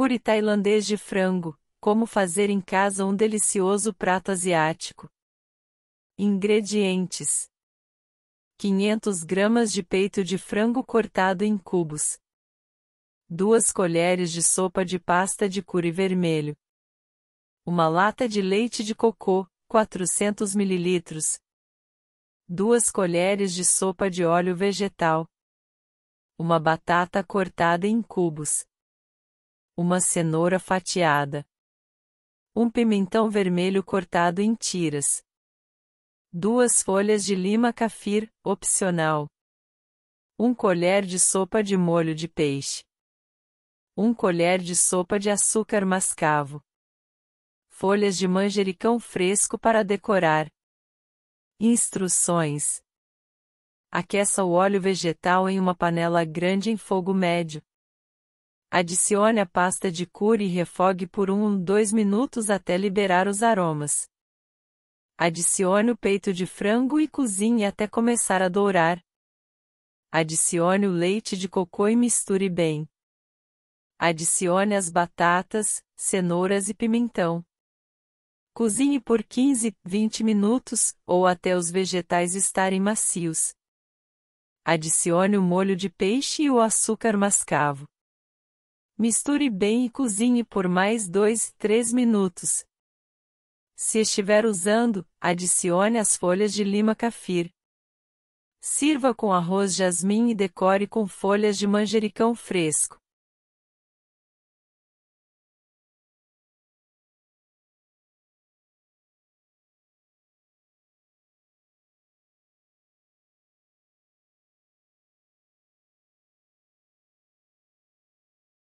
Curry tailandês de frango. Como fazer em casa um delicioso prato asiático. Ingredientes: 500 gramas de peito de frango cortado em cubos, 2 colheres de sopa de pasta de curry vermelho, uma lata de leite de cocô, 400 ml, 2 colheres de sopa de óleo vegetal, uma batata cortada em cubos, uma cenoura fatiada, um pimentão vermelho cortado em tiras, duas folhas de lima cafir, opcional, um colher de sopa de molho de peixe, um colher de sopa de açúcar mascavo, folhas de manjericão fresco para decorar. Instruções: Aqueça o óleo vegetal em uma panela grande em fogo médio. Adicione a pasta de cura e refogue por 1 ou 2 minutos até liberar os aromas. Adicione o peito de frango e cozinhe até começar a dourar. Adicione o leite de coco e misture bem. Adicione as batatas, cenouras e pimentão. Cozinhe por 15, 20 minutos, ou até os vegetais estarem macios. Adicione o molho de peixe e o açúcar mascavo. Misture bem e cozinhe por mais 2, 3 minutos. Se estiver usando, adicione as folhas de lima cafir. Sirva com arroz jasmim e decore com folhas de manjericão fresco.